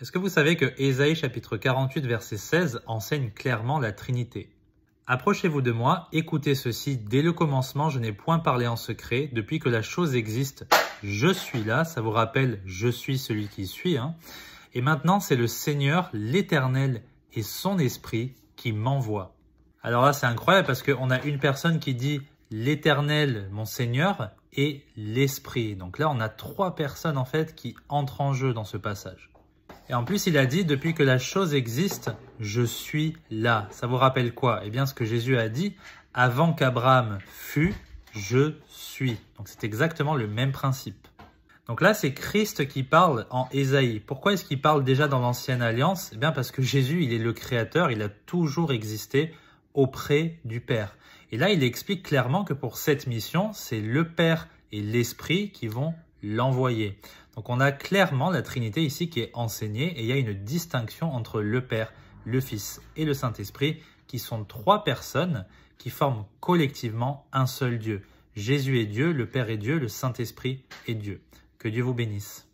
Est-ce que vous savez que Ésaïe chapitre 48 verset 16 enseigne clairement la Trinité Approchez-vous de moi, écoutez ceci, dès le commencement je n'ai point parlé en secret, depuis que la chose existe, je suis là, ça vous rappelle je suis celui qui suis, hein et maintenant c'est le Seigneur, l'Éternel et son Esprit qui m'envoie. Alors là c'est incroyable parce qu'on a une personne qui dit l'Éternel, mon Seigneur, et l'Esprit. Donc là on a trois personnes en fait qui entrent en jeu dans ce passage. Et en plus, il a dit, depuis que la chose existe, je suis là. Ça vous rappelle quoi Eh bien, ce que Jésus a dit, avant qu'Abraham fût, je suis. Donc, c'est exactement le même principe. Donc là, c'est Christ qui parle en Ésaïe. Pourquoi est-ce qu'il parle déjà dans l'Ancienne Alliance Eh bien, parce que Jésus, il est le Créateur, il a toujours existé auprès du Père. Et là, il explique clairement que pour cette mission, c'est le Père et l'Esprit qui vont l'envoyer. Donc on a clairement la Trinité ici qui est enseignée et il y a une distinction entre le Père, le Fils et le Saint-Esprit qui sont trois personnes qui forment collectivement un seul Dieu. Jésus est Dieu, le Père est Dieu, le Saint-Esprit est Dieu. Que Dieu vous bénisse.